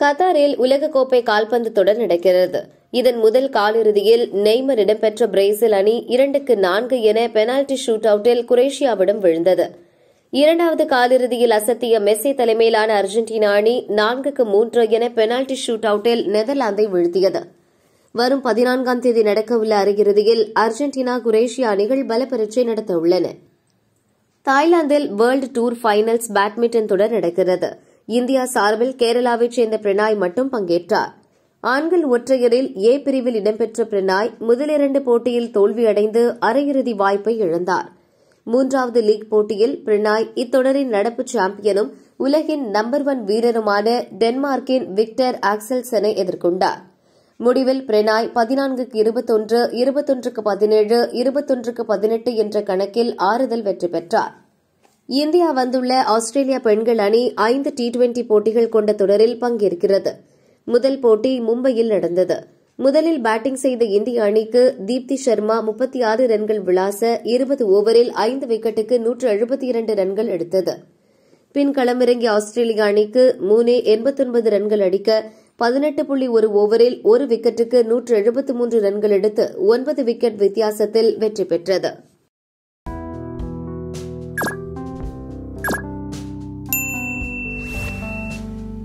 கத்தாரில் உலகக்கோப்பை கால்பந்து தொடர் நடக்கிறது இதன் முதல் காலிறுதியில் நெய்மர் இடம்பெற்ற பிரேசில் அணி இரண்டுக்கு நான்கு என பெனால்டி ஷூட் அவுட்டில் குரேஷியாவிடம் விழுந்தது இரண்டாவது காலிறுதியில் அசத்திய மெஸ்ஸி தலைமையிலான அர்ஜென்டினா அணி நான்குக்கு மூன்று என பெனால்டி ஷூட் அவுட்டில் நெதர்லாந்தை வீழ்த்தியது வரும் பதினான்காம் தேதி நடக்கவுள்ள அரையிறுதியில் அர்ஜென்டினா குரேஷியா அணிகள் பல பரீட்சை நடத்தவுள்ளன தாய்லாந்தில் வேர்ல்டு டூர் ஃபைனல்ஸ் பேட்மிண்டன் தொடர் நடக்கிறது இந்தியா சார்பில் கேரளாவைச் சேர்ந்த பிரணாய் மட்டும் பங்கேற்றார் ஆண்கள் ஒற்றையரில் ஏ பிரிவில் இடம்பெற்ற பிரணாய் முதலிரண்டு போட்டியில் தோல்வியடைந்து அரையிறுதி வாய்ப்பை இழந்தார் மூன்றாவது லீக் போட்டியில் பிரணாய் இத்தொடரின் நடப்பு சாம்பியனும் உலகின் நம்பர் ஒன் வீரருமான டென்மார்க்கின் விக்டர் ஆக்சல்சனை எதிர்கொண்டார் முடிவில் பிரணாய் பதினான்குக்கு இருபத்தொன்று இருபத்தொன்றுக்கு பதினேழு இருபத்தொன்றுக்கு பதினெட்டு என்ற கணக்கில் ஆறுதல் வெற்றி பெற்றாா் இந்தியா வந்துள்ள ஆஸ்திரேலியா பெண்கள் அணி ஐந்து டி டுவெண்டி போட்டிகள் கொண்ட தொடரில் பங்கேற்கிறது முதல் போட்டி மும்பையில் நடந்தது முதலில் பேட்டிங் செய்த இந்திய அணிக்கு தீப்தி சர்மா முப்பத்தி ஆறு ரன்கள் விளாச இருபது ஓவரில் ஐந்து விக்கெட்டுக்கு நூற்று எழுபத்தி இரண்டு ரன்கள் எடுத்தது பின் களமிறங்கிய ஆஸ்திரேலிய அணிக்கு மூனே எண்பத்தொன்பது ரன்கள் அடிக்க பதினெட்டு புள்ளி ஒரு ஓவரில் ஒரு விக்கெட்டுக்கு நூற்று எழுபத்து மூன்று ரன்கள் எடுத்து ஒன்பது விக்கெட் வித்தியாசத்தில் வெற்றி பெற்றது